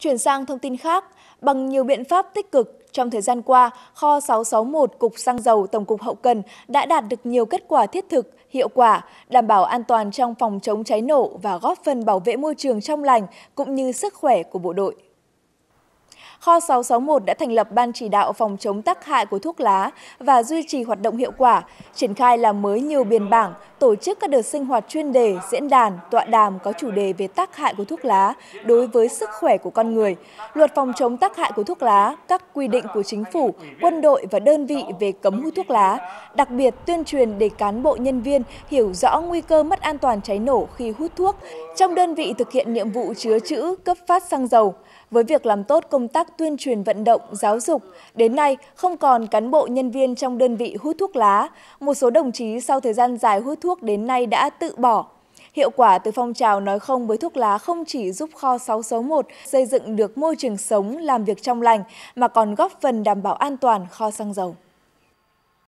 Chuyển sang thông tin khác, bằng nhiều biện pháp tích cực, trong thời gian qua, kho 661 Cục Xăng Dầu Tổng cục Hậu Cần đã đạt được nhiều kết quả thiết thực, hiệu quả, đảm bảo an toàn trong phòng chống cháy nổ và góp phần bảo vệ môi trường trong lành cũng như sức khỏe của bộ đội. Kho 661 đã thành lập Ban chỉ đạo phòng chống tác hại của thuốc lá và duy trì hoạt động hiệu quả, triển khai làm mới nhiều biên bảng, tổ chức các đợt sinh hoạt chuyên đề, diễn đàn, tọa đàm có chủ đề về tác hại của thuốc lá đối với sức khỏe của con người, luật phòng chống tác hại của thuốc lá, các quy định của chính phủ, quân đội và đơn vị về cấm hút thuốc lá, đặc biệt tuyên truyền để cán bộ nhân viên hiểu rõ nguy cơ mất an toàn cháy nổ khi hút thuốc trong đơn vị thực hiện nhiệm vụ chứa chữ, cấp phát xăng dầu. Với việc làm tốt công tác tuyên truyền vận động, giáo dục, đến nay không còn cán bộ nhân viên trong đơn vị hút thuốc lá. Một số đồng chí sau thời gian dài hút thuốc thuốc đến nay đã tự bỏ. Hiệu quả từ phong trào nói không với thuốc lá không chỉ giúp kho 661 xây dựng được môi trường sống làm việc trong lành mà còn góp phần đảm bảo an toàn kho xăng dầu.